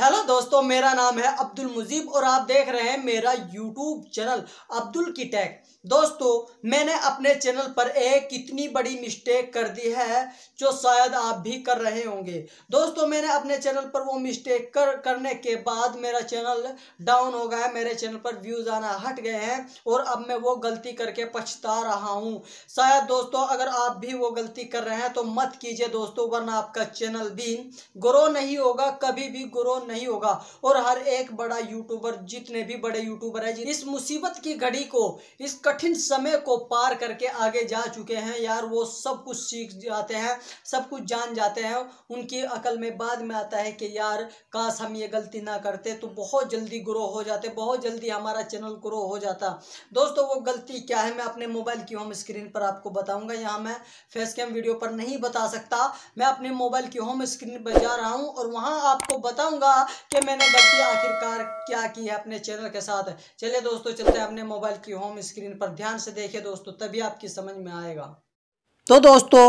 hello दोस्तों मेरा नाम है अब्दुल मुजीब और आप देख रहे हैं मेरा यूट्यूब चैनल अब्दुल की टैक दोस्तों मैंने अपने चैनल पर एक कितनी बड़ी मिस्टेक कर दी है जो शायद आप भी कर रहे होंगे दोस्तों मैंने अपने चैनल पर वो मिस्टेक कर करने के बाद मेरा चैनल डाउन हो गया है मेरे चैनल पर व्यूज़ आना हट गए हैं और अब मैं वो गलती करके पछता रहा हूँ शायद दोस्तों अगर आप भी वो गलती कर रहे हैं तो मत कीजिए दोस्तों वरना आपका चैनल भी ग्रो नहीं होगा कभी भी ग्रो नहीं होगा और हर एक बड़ा यूट्यूबर जितने भी बड़े यूट्यूबर है इस मुसीबत की घड़ी को इस कठिन समय को पार करके आगे जा चुके हैं यार वो सब कुछ सीख जाते हैं सब कुछ जान जाते हैं उनकी अकल में बाद में आता है कि यार काश हम ये गलती ना करते तो बहुत जल्दी ग्रो हो जाते बहुत जल्दी हमारा चैनल ग्रो हो जाता दोस्तों वो गलती क्या है मैं अपने मोबाइल की होम स्क्रीन पर आपको बताऊंगा यहाँ मैं फेस कैम वीडियो पर नहीं बता सकता मैं अपने मोबाइल की होम स्क्रीन पर जा रहा हूँ और वहाँ आपको बताऊँगा होगा कि मैंने गलती आखिरकार क्या की है अपने चैनल के साथ चलिए दोस्तों चलते हैं अपने मोबाइल की होम स्क्रीन पर ध्यान से देखिए दोस्तों तभी आपकी समझ में आएगा तो दोस्तों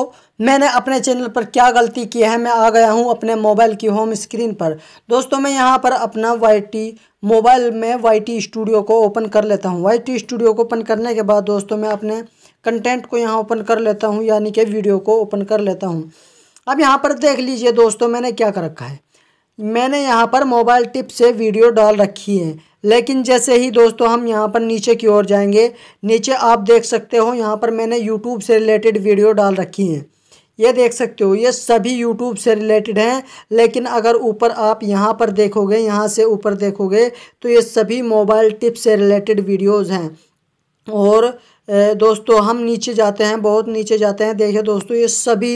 मैंने अपने चैनल पर क्या गलती की है मैं आ गया हूं अपने मोबाइल की होम स्क्रीन पर दोस्तों मैं यहां पर अपना वाई मोबाइल में वाई स्टूडियो को ओपन कर लेता हूँ वाई स्टूडियो को ओपन करने के बाद दोस्तों मैं अपने कंटेंट को यहाँ ओपन कर लेता हूँ यानी कि वीडियो को ओपन कर लेता हूँ अब यहाँ पर देख लीजिए दोस्तों मैंने क्या कर रखा है मैंने यहाँ पर मोबाइल टिप से वीडियो डाल रखी है लेकिन जैसे ही दोस्तों हम यहाँ पर नीचे की ओर जाएंगे नीचे आप देख सकते हो यहाँ पर मैंने यूट्यूब से रिलेटेड वीडियो डाल रखी हैं ये देख सकते हो ये सभी यूट्यूब से रिलेटेड हैं लेकिन अगर ऊपर आप यहाँ पर देखोगे यहाँ से ऊपर देखोगे तो ये सभी मोबाइल टिप से रिलेटेड वीडियोज़ हैं और दोस्तों हम नीचे जाते हैं बहुत नीचे जाते हैं देखिए दोस्तों ये सभी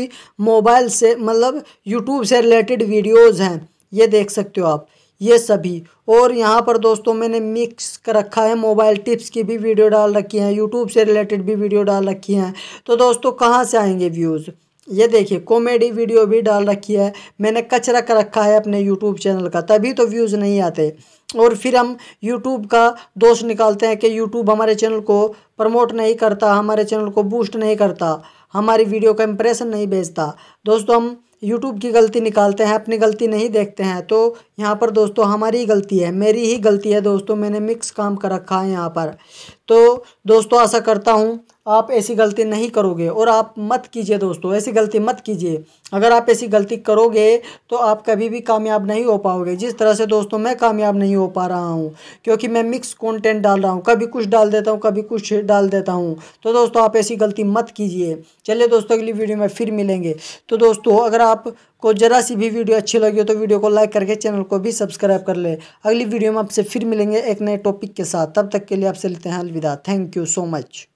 मोबाइल से मतलब यूट्यूब से रिलेटेड वीडियोज़ हैं ये देख सकते हो आप ये सभी और यहाँ पर दोस्तों मैंने मिक्स कर रखा है मोबाइल टिप्स की भी वीडियो डाल रखी हैं यूट्यूब से रिलेटेड भी वीडियो डाल रखी हैं तो दोस्तों कहाँ से आएंगे व्यूज़ ये देखिए कॉमेडी वीडियो भी डाल रखी है मैंने कचरा कर रखा है अपने यूट्यूब चैनल का तभी तो व्यूज़ नहीं आते और फिर हम यूट्यूब का दोष निकालते हैं कि यूट्यूब हमारे चैनल को प्रमोट नहीं करता हमारे चैनल को बूस्ट नहीं करता हमारी वीडियो का इम्प्रेशन नहीं भेजता दोस्तों हम यूट्यूब की गलती निकालते हैं अपनी गलती नहीं देखते हैं तो यहाँ पर दोस्तों हमारी ही गलती है मेरी ही गलती है दोस्तों मैंने मिक्स काम कर रखा है यहाँ पर तो दोस्तों आशा करता हूँ आप ऐसी गलती नहीं करोगे और आप मत कीजिए दोस्तों ऐसी गलती मत कीजिए अगर आप ऐसी गलती करोगे तो आप कभी भी कामयाब नहीं हो पाओगे जिस तरह से दोस्तों मैं कामयाब नहीं हो पा रहा हूँ क्योंकि मैं मिक्स कंटेंट डाल रहा हूँ कभी कुछ डाल देता हूँ कभी कुछ डाल देता हूँ तो दोस्तों आप ऐसी गलती मत कीजिए चलिए दोस्तों अगली वीडियो में फिर मिलेंगे तो दोस्तों अगर आप को जरा सी भी वीडियो अच्छी लगी हो तो वीडियो को लाइक करके चैनल को भी सब्सक्राइब कर ले अगली वीडियो में आपसे फिर मिलेंगे एक नए टॉपिक के साथ तब तक के लिए आपसे लेते हैं अलविदा थैंक यू सो मच